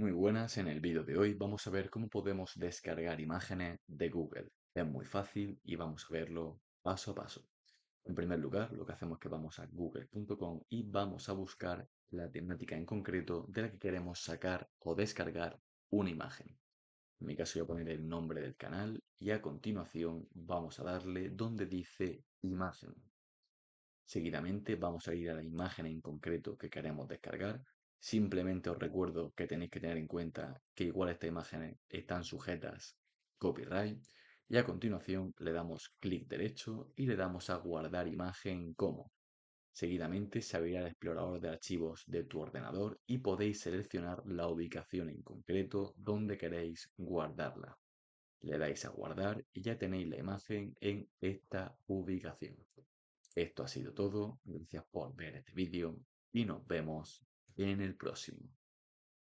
Muy buenas, en el vídeo de hoy vamos a ver cómo podemos descargar imágenes de Google. Es muy fácil y vamos a verlo paso a paso. En primer lugar, lo que hacemos es que vamos a google.com y vamos a buscar la temática en concreto de la que queremos sacar o descargar una imagen. En mi caso voy a poner el nombre del canal y a continuación vamos a darle donde dice imagen. Seguidamente vamos a ir a la imagen en concreto que queremos descargar Simplemente os recuerdo que tenéis que tener en cuenta que igual estas imágenes están sujetas copyright y a continuación le damos clic derecho y le damos a guardar imagen como. Seguidamente se abrirá el explorador de archivos de tu ordenador y podéis seleccionar la ubicación en concreto donde queréis guardarla. Le dais a guardar y ya tenéis la imagen en esta ubicación. Esto ha sido todo, gracias por ver este vídeo y nos vemos en el próximo.